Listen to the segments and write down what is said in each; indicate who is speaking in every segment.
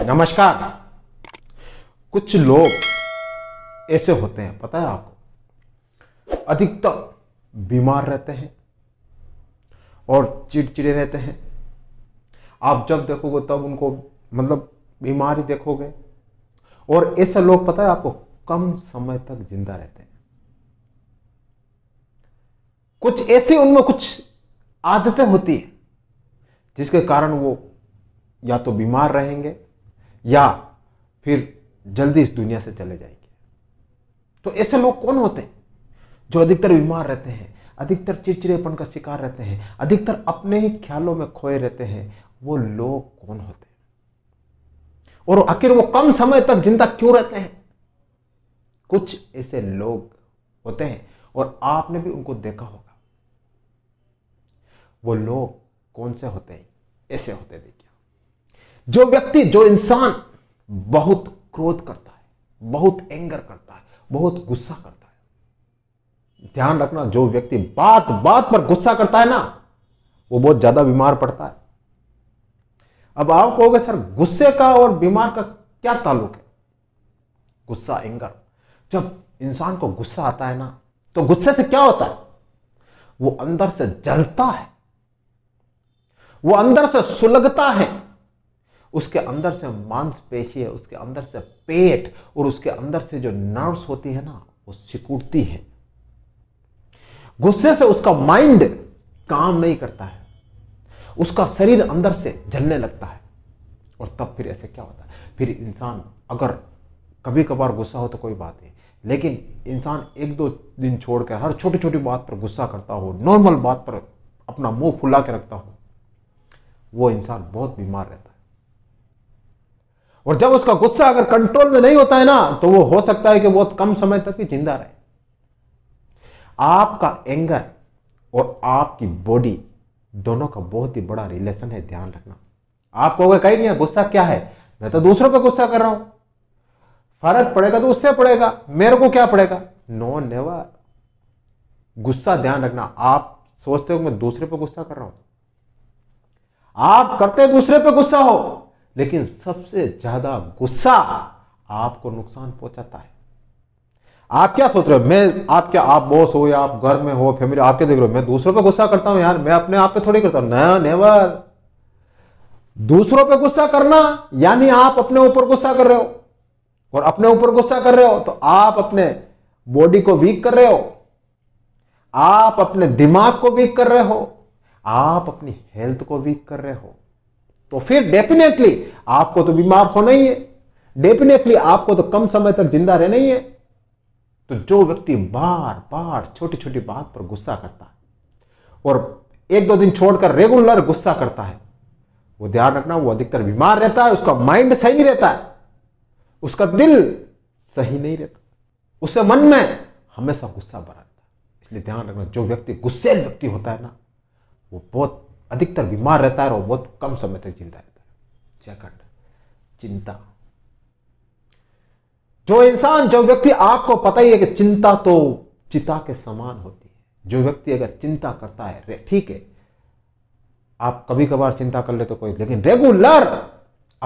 Speaker 1: नमस्कार कुछ लोग ऐसे होते हैं पता है आपको अधिकतर बीमार रहते हैं और चिड़चिड़े रहते हैं आप जब देखोगे तब उनको मतलब बीमारी देखोगे और ऐसे लोग पता है आपको कम समय तक जिंदा रहते हैं कुछ ऐसे उनमें कुछ आदतें होती है जिसके कारण वो या तो बीमार रहेंगे या फिर जल्दी इस दुनिया से चले जाएंगे तो ऐसे लोग कौन होते हैं जो अधिकतर बीमार रहते हैं अधिकतर चिड़चिड़ेपन का शिकार रहते हैं अधिकतर अपने ही ख्यालों में खोए रहते हैं वो लोग कौन होते हैं और आखिर वो कम समय तक जिंदा क्यों रहते हैं कुछ ऐसे लोग होते हैं और आपने भी उनको देखा होगा वो लोग कौन से होते हैं ऐसे होते देखिए जो व्यक्ति जो इंसान बहुत क्रोध करता है बहुत एंगर करता है बहुत गुस्सा करता है ध्यान रखना जो व्यक्ति बात बात पर गुस्सा करता है ना वो बहुत ज्यादा बीमार पड़ता है अब आप कहोगे सर गुस्से का और बीमार का क्या ताल्लुक है गुस्सा एंगर जब इंसान को गुस्सा आता है ना तो गुस्से से क्या होता है वो अंदर से जलता है वो अंदर से सुलगता है उसके अंदर से मांसपेशी है उसके अंदर से पेट और उसके अंदर से जो नर्व्स होती है ना वो सिकुड़ती है गुस्से से उसका माइंड काम नहीं करता है उसका शरीर अंदर से जलने लगता है और तब फिर ऐसे क्या होता है फिर इंसान अगर कभी कभार गुस्सा हो तो कोई बात नहीं लेकिन इंसान एक दो दिन छोड़कर हर छोटी छोटी बात पर गुस्सा करता हो नॉर्मल बात पर अपना मुंह फुला के रखता हो वो इंसान बहुत बीमार रहता है और जब उसका गुस्सा अगर कंट्रोल में नहीं होता है ना तो वो हो सकता है कि बहुत कम समय तक ही जिंदा रहे आपका एंगर और आपकी बॉडी दोनों का बहुत ही बड़ा रिलेशन है ध्यान रखना आप कहोगे कहीं नहीं गुस्सा क्या है मैं तो दूसरों पर गुस्सा कर रहा हूं फर्क पड़ेगा तो उससे पड़ेगा मेरे को क्या पड़ेगा नो नेवर गुस्सा ध्यान रखना आप सोचते हो मैं दूसरे पर गुस्सा कर रहा हूं आप करते दूसरे पर गुस्सा हो लेकिन सबसे ज्यादा गुस्सा आपको नुकसान पहुंचाता है आप क्या सोच रहे हो मैं आप क्या आप बॉस हो या आप घर में हो फैमिली आप क्या देख रहे हो मैं दूसरों पे गुस्सा करता हूं यार मैं अपने आप पे थोड़ी करता हूं ना नेवर दूसरों पे गुस्सा करना यानी आप अपने ऊपर गुस्सा कर रहे हो और अपने ऊपर गुस्सा कर रहे हो तो आप अपने बॉडी को वीक कर रहे हो आप अपने दिमाग को वीक कर रहे हो आप अपनी हेल्थ को वीक कर रहे हो तो फिर डेफिनेटली आपको तो बीमार होना ही है डेफिनेटली आपको तो कम समय तक जिंदा रहना ही है तो जो व्यक्ति बार बार छोटी छोटी बात पर गुस्सा करता है और एक दो दिन छोड़कर रेगुलर गुस्सा करता है वो ध्यान रखना वो अधिकतर बीमार रहता है उसका माइंड सही नहीं रहता है उसका दिल सही नहीं रहता उसे मन में हमेशा गुस्सा भरा रहता है इसलिए ध्यान रखना जो व्यक्ति गुस्सेल व्यक्ति होता है ना वो बहुत अधिकतर बीमार रहता है और बहुत कम समय तक जिंदा रहता है छठा चिंता जो इंसान जो व्यक्ति आपको पता ही है कि चिंता तो चिता के समान होती है जो व्यक्ति अगर चिंता करता है ठीक है आप कभी कभार चिंता कर ले तो कोई लेकिन रेगुलर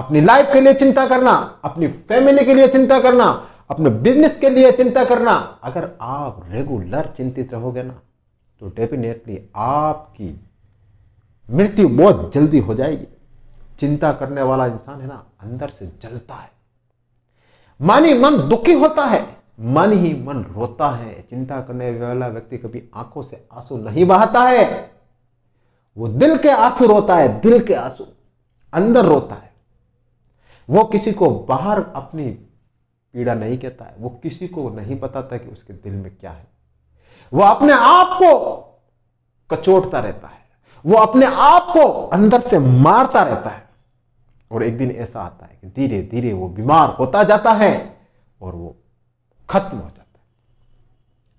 Speaker 1: अपनी लाइफ के लिए चिंता करना अपनी फैमिली के लिए चिंता करना अपने बिजनेस के लिए चिंता करना अगर आप रेगुलर चिंतित रहोगे ना तो डेफिनेटली आपकी मृत्यु बहुत जल्दी हो जाएगी चिंता करने वाला इंसान है ना अंदर से जलता है मन ही मन दुखी होता है मन ही मन रोता है चिंता करने वाला व्यक्ति कभी आंखों से आंसू नहीं बहाता है वो दिल के आंसू रोता है दिल के आंसू अंदर रोता है वो किसी को बाहर अपनी पीड़ा नहीं कहता है वो किसी को नहीं बताता कि उसके दिल में क्या है वो अपने आप को कचोटता रहता है वो अपने आप को अंदर से मारता रहता है और एक दिन ऐसा आता है कि धीरे धीरे वो बीमार होता जाता है और वो खत्म हो जाता है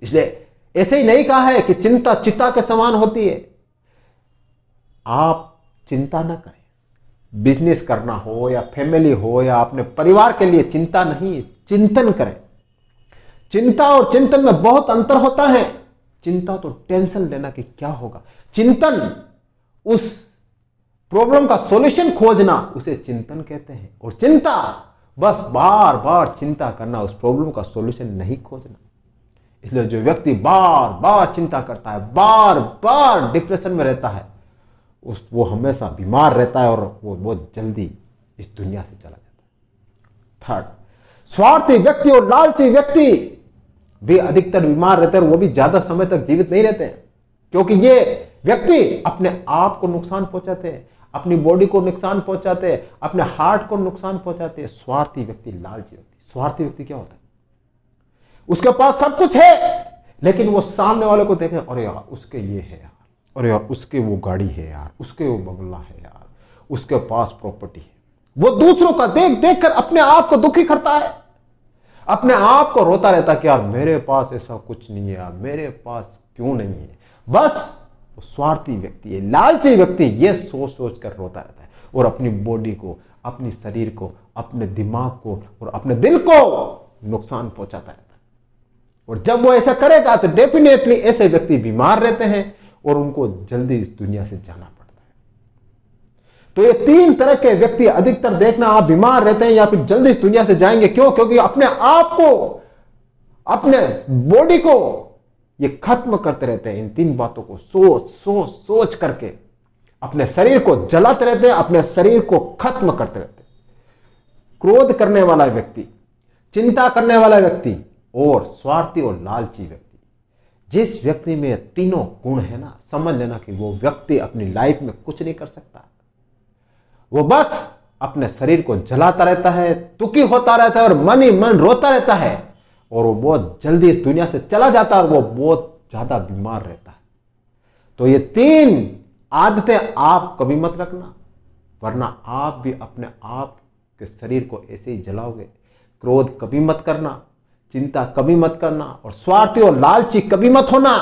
Speaker 1: इसलिए ऐसे ही नहीं कहा है कि चिंता चिता के समान होती है आप चिंता ना करें बिजनेस करना हो या फैमिली हो या अपने परिवार के लिए चिंता नहीं चिंतन करें चिंता और चिंतन में बहुत अंतर होता है चिंता तो टेंशन लेना कि क्या होगा चिंतन उस प्रॉब्लम का सॉल्यूशन खोजना उसे चिंतन कहते हैं और चिंता बस बार बार चिंता करना उस प्रॉब्लम का सॉल्यूशन नहीं खोजना इसलिए जो व्यक्ति बार बार चिंता करता है बार बार डिप्रेशन में रहता है उस वो हमेशा बीमार रहता है और वो बहुत जल्दी इस दुनिया से चला जाता है थर्ड स्वार्थी व्यक्ति और लालची व्यक्ति वे अधिकतर बीमार रहते हैं और वो भी ज्यादा समय तक जीवित नहीं रहते हैं क्योंकि ये व्यक्ति अपने आप को नुकसान पहुंचाते हैं अपनी बॉडी को नुकसान पहुंचाते हैं अपने हार्ट को नुकसान पहुंचाते हैं स्वार्थी व्यक्ति लालची व्यक्ति स्वार्थी व्यक्ति क्या होता है उसके पास सब कुछ है लेकिन वो सामने वाले को देखें अरे यार उसके ये है यार अरे यार उसके वो गाड़ी है यार उसके वो बंगला है यार उसके पास प्रॉपर्टी है वो दूसरों का देख देख कर अपने आप को दुखी करता है अपने आप को रोता रहता कि यार मेरे पास ऐसा कुछ नहीं है यार मेरे पास क्यों नहीं है बस वो स्वार्थी व्यक्ति है लालची व्यक्ति ये सोच सोच कर रोता रहता है और अपनी बॉडी को अपनी शरीर को अपने दिमाग को और अपने दिल को नुकसान पहुंचाता रहता है और जब वो ऐसा करेगा तो डेफिनेटली ऐसे व्यक्ति बीमार रहते हैं और उनको जल्दी इस दुनिया से जाना तो ये तीन तरह के व्यक्ति अधिकतर देखना आप बीमार रहते हैं या फिर जल्दी इस दुनिया से जाएंगे क्यों क्योंकि अपने आप को अपने बॉडी को ये खत्म करते रहते हैं इन तीन बातों को सोच सोच सोच करके अपने शरीर को जलाते रहते हैं अपने शरीर को खत्म करते रहते हैं क्रोध करने वाला व्यक्ति चिंता करने वाला व्यक्ति और स्वार्थी और लालची व्यक्ति जिस व्यक्ति में तीनों गुण है ना समझ लेना कि वो व्यक्ति अपनी लाइफ में कुछ नहीं कर सकता वो बस अपने शरीर को जलाता रहता है दुखी होता रहता है और मन ही मन रोता रहता है और वो बहुत जल्दी इस दुनिया से चला जाता है और वो बहुत ज्यादा बीमार रहता है तो ये तीन आदतें आप कभी मत रखना वरना आप भी अपने आप के शरीर को ऐसे ही जलाओगे क्रोध कभी मत करना चिंता कभी मत करना और स्वार्थी और लालची कभी मत होना